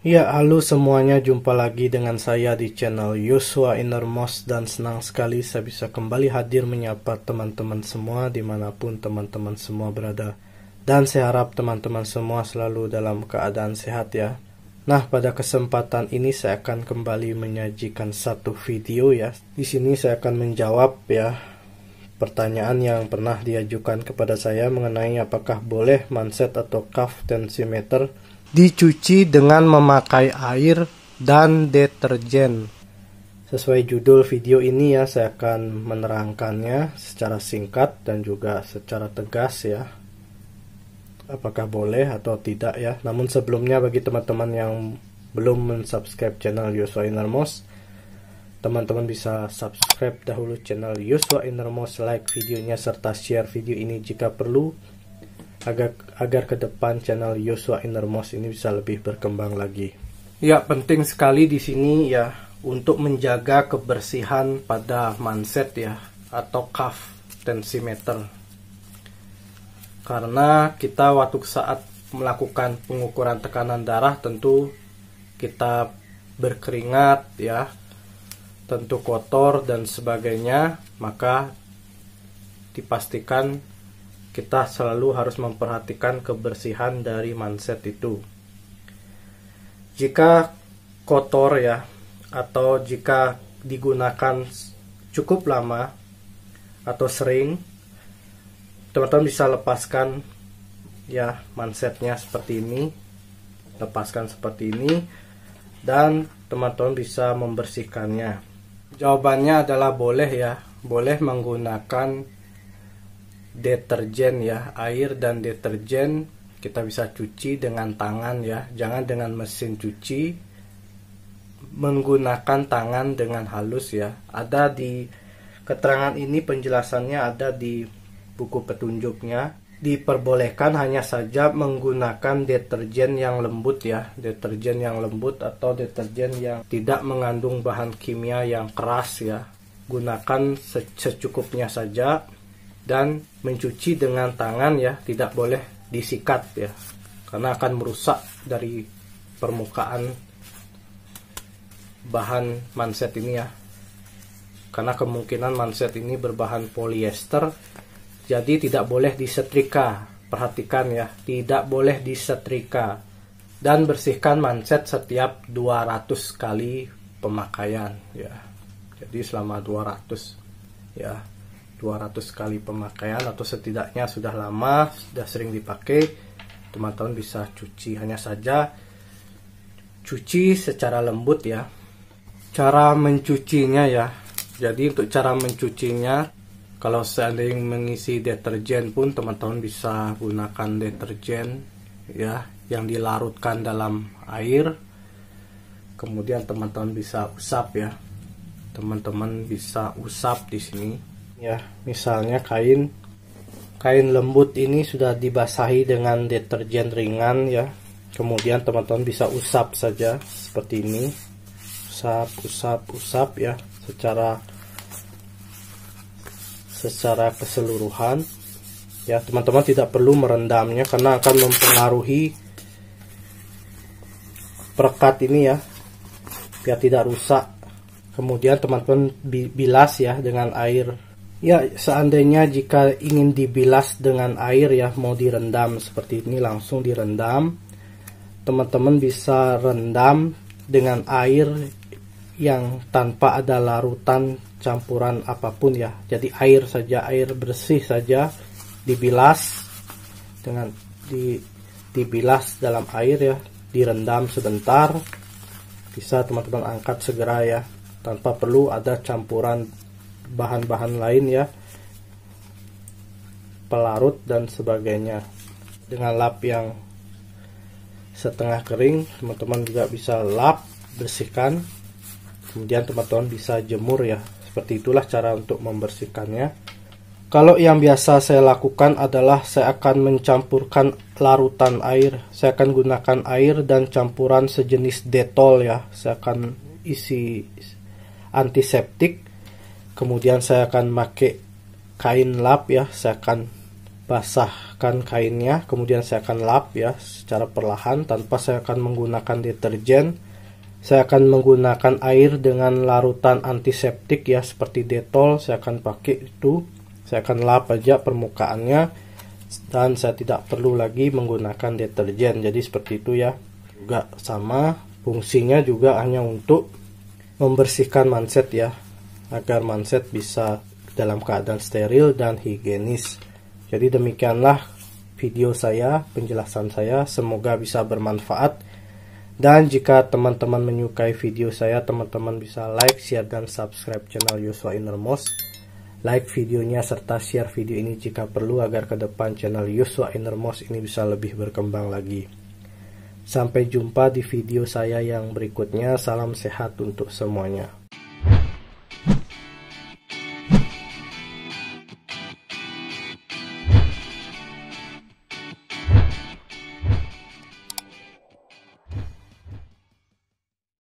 Ya, halo semuanya, jumpa lagi dengan saya di channel Yosua Innermost dan senang sekali saya bisa kembali hadir menyapa teman-teman semua dimanapun teman-teman semua berada. Dan saya harap teman-teman semua selalu dalam keadaan sehat ya. Nah, pada kesempatan ini saya akan kembali menyajikan satu video ya. Di sini saya akan menjawab ya pertanyaan yang pernah diajukan kepada saya mengenai apakah boleh manset atau cuff tensimeter dicuci dengan memakai air dan deterjen. Sesuai judul video ini ya, saya akan menerangkannya secara singkat dan juga secara tegas ya. Apakah boleh atau tidak ya. Namun sebelumnya bagi teman-teman yang belum mensubscribe channel Yosua Innermost, teman-teman bisa subscribe dahulu channel Yosua Innermost, like videonya serta share video ini jika perlu agar agar ke depan channel Yosua Innermost ini bisa lebih berkembang lagi. Ya, penting sekali di sini ya untuk menjaga kebersihan pada manset ya atau cuff tensimeter. Karena kita waktu saat melakukan pengukuran tekanan darah tentu kita berkeringat ya, tentu kotor dan sebagainya, maka dipastikan kita selalu harus memperhatikan kebersihan dari manset itu. Jika kotor ya atau jika digunakan cukup lama atau sering teman-teman bisa lepaskan ya mansetnya seperti ini lepaskan seperti ini dan teman-teman bisa membersihkannya jawabannya adalah boleh ya boleh menggunakan deterjen ya, air dan deterjen kita bisa cuci dengan tangan ya, jangan dengan mesin cuci. Menggunakan tangan dengan halus ya. Ada di keterangan ini penjelasannya ada di buku petunjuknya. Diperbolehkan hanya saja menggunakan deterjen yang lembut ya, deterjen yang lembut atau deterjen yang tidak mengandung bahan kimia yang keras ya. Gunakan secukupnya saja dan mencuci dengan tangan ya tidak boleh disikat ya karena akan merusak dari permukaan bahan manset ini ya karena kemungkinan manset ini berbahan polyester jadi tidak boleh disetrika perhatikan ya tidak boleh disetrika dan bersihkan manset setiap 200 kali pemakaian ya jadi selama 200 ya 200 kali pemakaian atau setidaknya sudah lama sudah sering dipakai teman-teman bisa cuci hanya saja cuci secara lembut ya cara mencucinya ya jadi untuk cara mencucinya kalau seandainya mengisi deterjen pun teman-teman bisa gunakan deterjen ya yang dilarutkan dalam air kemudian teman-teman bisa usap ya teman-teman bisa usap di sini ya misalnya kain kain lembut ini sudah dibasahi dengan deterjen ringan ya kemudian teman-teman bisa usap saja seperti ini usap usap usap ya secara secara keseluruhan ya teman-teman tidak perlu merendamnya karena akan mempengaruhi perekat ini ya biar tidak rusak kemudian teman-teman bilas ya dengan air Ya, seandainya jika ingin dibilas dengan air ya, mau direndam seperti ini langsung direndam. Teman-teman bisa rendam dengan air yang tanpa ada larutan campuran apapun ya. Jadi air saja, air bersih saja dibilas dengan di dibilas dalam air ya, direndam sebentar. Bisa teman-teman angkat segera ya, tanpa perlu ada campuran bahan-bahan lain ya pelarut dan sebagainya dengan lap yang setengah kering teman-teman juga bisa lap bersihkan kemudian teman-teman bisa jemur ya seperti itulah cara untuk membersihkannya kalau yang biasa saya lakukan adalah saya akan mencampurkan larutan air saya akan gunakan air dan campuran sejenis detol ya saya akan isi antiseptik kemudian saya akan pakai kain lap ya saya akan basahkan kainnya kemudian saya akan lap ya secara perlahan tanpa saya akan menggunakan deterjen saya akan menggunakan air dengan larutan antiseptik ya seperti detol saya akan pakai itu saya akan lap aja permukaannya dan saya tidak perlu lagi menggunakan deterjen jadi seperti itu ya juga sama fungsinya juga hanya untuk membersihkan manset ya agar manset bisa dalam keadaan steril dan higienis. Jadi demikianlah video saya, penjelasan saya, semoga bisa bermanfaat. Dan jika teman-teman menyukai video saya, teman-teman bisa like, share, dan subscribe channel Yuswa Innermost. Like videonya serta share video ini jika perlu agar ke depan channel Yuswa Innermost ini bisa lebih berkembang lagi. Sampai jumpa di video saya yang berikutnya. Salam sehat untuk semuanya.